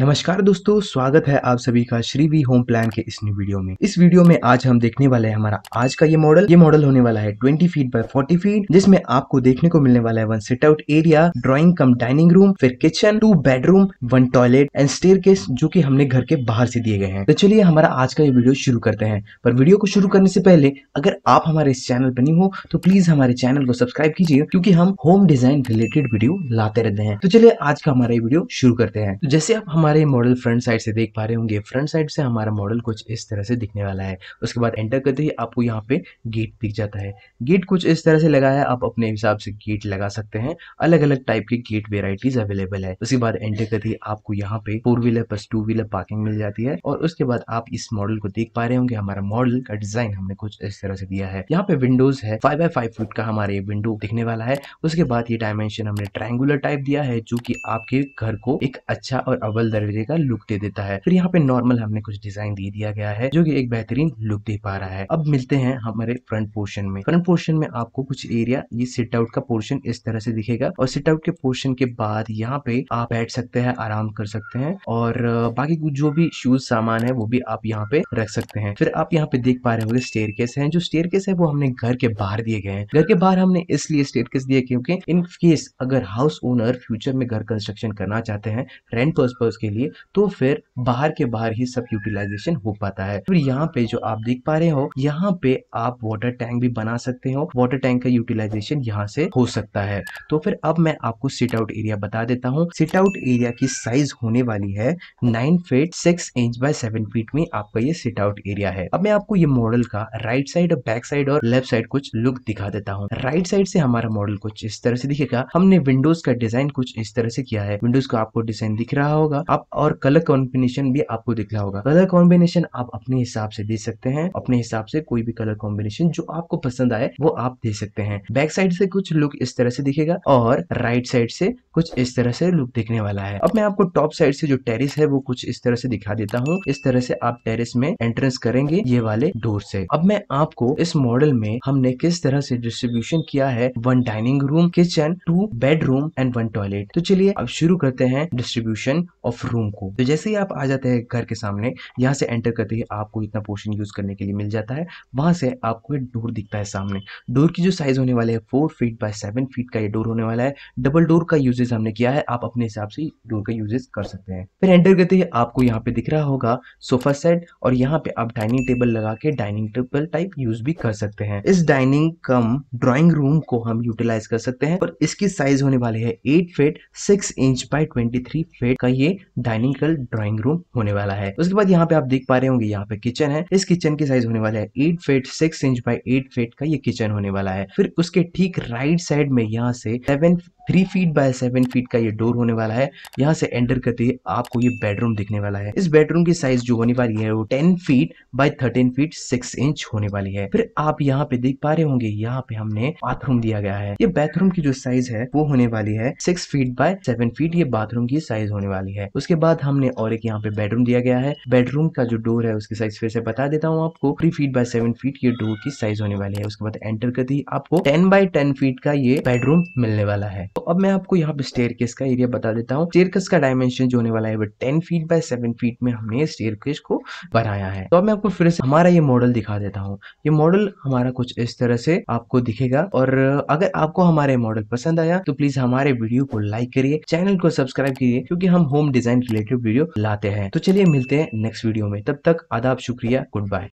नमस्कार दोस्तों स्वागत है आप सभी का श्री वी होम प्लान के इस न्यू वीडियो में इस वीडियो में आज हम देखने वाले हैं हमारा आज का ये मॉडल ये मॉडल होने वाला है 20 फीट बाय 40 फीट जिसमें आपको देखने को मिलने वाला है one sit out area drawing cum dining room फिर kitchen two bedroom one toilet and stair जो की हमने घर के बाहर से दिए गए हैं तो चलिए हमारा आज का ये वीडियो शुरू करते हैं पर वीडियो को शुरू करने से पहले अगर आप हमारे इस चैनल पर नहीं हो तो प्लीज हमारे चैनल को सब्सक्राइब कीजिए क्यूँकी हम होम डिजाइन रिलेटेड वीडियो लाते रहते हैं तो चलिए आज का हमारा ये वीडियो शुरू करते हैं तो जैसे आप हमारे हमारे मॉडल फ्रंट साइड से देख पा रहे होंगे फ्रंट साइड से हमारा मॉडल कुछ इस तरह से दिखने वाला है उसके बाद एंटर करते ही आपको यहाँ पे गेट दिख जाता है गेट कुछ इस तरह से लगा है आप अपने हिसाब से गेट लगा सकते हैं अलग अलग टाइप के गेट वेराइटीज अवेलेबल है उसके बाद एंटर करते ही आपको यहाँ पे four wheeler plus two wheeler parking मिल जाती है और उसके बाद आप इस मॉडल को देख पा रहे होंगे हमारा मॉडल का डिजाइन हमने कुछ इस तरह से दिया है यहाँ पे विंडोज है फाइव बाई फाइव फुट का हमारे विंडो दिखने वाला है उसके बाद ये डायमेंशन हमने ट्राइंगुलर टाइप दिया है जो की आपके घर को एक अच्छा और अव्वल दरवाजे का लुक दे देता है फिर यहाँ पे नॉर्मल हमने कुछ डिजाइन दे दिया गया है जो की एक बेहतरीन लुक दे पा रहा है अब मिलते हैं हमारे फ्रंट पोर्शन में फ्रंट पोर्शन में आपको कुछ एरिया ये सिट आउट का पोर्शन इस तरह से दिखेगा और सिट आउट के पोर्शन के बाद यहाँ पे आप बैठ सकते हैं आराम कर सकते हैं और बाकी जो भी शूज सामान है वो भी आप यहाँ पे रख सकते हैं फिर आप यहाँ पे देख पा रहे होंगे स्टेयर केस है जो स्टेयर केस है वो हमने घर के बाहर दिए गए हैं घर के बाहर हमने इसलिए स्टेयर केस दिए क्योंकि इन केस अगर हाउस ओनर फ्यूचर में घर कंस्ट्रक्शन करना चाहते हैं रेंट पर्स उसके लिए तो फिर बाहर के बाहर ही सब यूटिलाइजेशन हो पाता है फिर यहाँ पे जो आप देख पा रहे हो यहाँ पे आप वाटर टैंक भी बना सकते हो वाटर टैंक का यूटिलाइजेशन यहाँ से हो सकता है तो फिर अब मैं आपको सिट आउट एरिया बता देता हूँ सिट आउट एरिया की साइज होने वाली है nine feet six inch by seven feet में आपका ये सिट आउट एरिया है अब मैं आपको ये मॉडल का राइट साइड बैक साइड और लेफ्ट साइड कुछ लुक दिखा देता हूँ राइट साइड से हमारा मॉडल कुछ इस तरह से दिखेगा हमने विंडोज का डिजाइन कुछ इस तरह से किया है विंडोज का आपको डिजाइन दिख रहा होगा आप और कलर कॉम्बिनेशन भी आपको रहा होगा कलर कॉम्बिनेशन आप अपने हिसाब से दे सकते हैं अपने हिसाब से कोई भी कलर कॉम्बिनेशन जो आपको पसंद आए वो आप दे सकते हैं बैक साइड से कुछ लुक इस तरह से दिखेगा और राइट साइड से कुछ इस तरह से लुक दिखने वाला है अब मैं आपको टॉप साइड से जो टेरिस है वो कुछ इस तरह से दिखा देता हूँ इस तरह से आप टेरिस में एंट्रेंस करेंगे ये वाले डोर से अब मैं आपको इस मॉडल में हमने किस तरह से डिस्ट्रीब्यूशन किया है one dining room kitchen two bedroom and one toilet तो चलिए अब शुरू करते हैं डिस्ट्रीब्यूशन ऑफ ऑफ रूम को तो जैसे ही आप आ जाते हैं घर के सामने यहाँ से एंटर करते ही आपको इतना पोर्शन यूज़ करने के लिए मिल जाता है वहां से आपको एक डोर दिखता है सामने डोर की जो साइज़ होने वाला है four feet by seven feet का ये डोर होने वाला है डबल डोर का यूजेज हमने किया है आप अपने हिसाब से डोर का यूजेज कर सकते हैं फिर एंटर करते ही आपको यहाँ पे दिख रहा होगा सोफा सेट और यहाँ पे आप डाइनिंग टेबल लगा के डाइनिंग टेबल टाइप यूज भी कर सकते हैं इस डाइनिंग कम ड्रॉइंग रूम को हम यूटिलाइज कर सकते हैं और इसकी साइज होने वाली है eight feet six inch by twenty three feet का ये डाइनिंग कल ड्राइंग रूम होने वाला है उसके बाद यहाँ पे आप देख पा रहे होंगे यहाँ पे किचन है इस किचन की साइज होने वाला है eight feet six inch by eight feet का ये किचन होने वाला है फिर उसके ठीक राइट साइड में यहाँ से seven three feet by seven feet का ये डोर होने वाला है यहाँ से एंटर करते ही आपको ये बेडरूम दिखने वाला है इस बेडरूम की साइज जो होने वाली है वो ten feet by thirteen feet six inch होने वाली है फिर आप यहाँ पे देख पा रहे होंगे यहाँ पे हमने बाथरूम दिया गया है ये बाथरूम की जो साइज है वो होने वाली है six feet by seven feet ये बाथरूम की साइज होने वाली है उसके बाद हमने और एक यहाँ पे बेडरूम दिया गया है बेडरूम का जो डोर है उसकी साइज फिर से बता देता हूँ आपको three feet by seven feet ये डोर की साइज होने वाली है उसके बाद एंटर करते ही आपको टेन बाय टेन फीट का ये बेडरूम मिलने वाला है तो अब मैं आपको यहाँ पे स्टेयर केस का एरिया बता देता हूँ स्टेयर का डायमेंशन जो होने वाला है वो ten feet by seven feet में हमने स्टेयर को बनाया है तो अब मैं आपको फिर से हमारा ये मॉडल दिखा देता हूँ ये मॉडल हमारा कुछ इस तरह से आपको दिखेगा और अगर आपको हमारे मॉडल पसंद आया तो प्लीज हमारे वीडियो को लाइक करिए चैनल को सब्सक्राइब कीजिए क्योंकि हम होम डिजाइन रिलेटेड वीडियो लाते हैं तो चलिए मिलते हैं नेक्स्ट वीडियो में तब तक आदाब शुक्रिया गुड बाय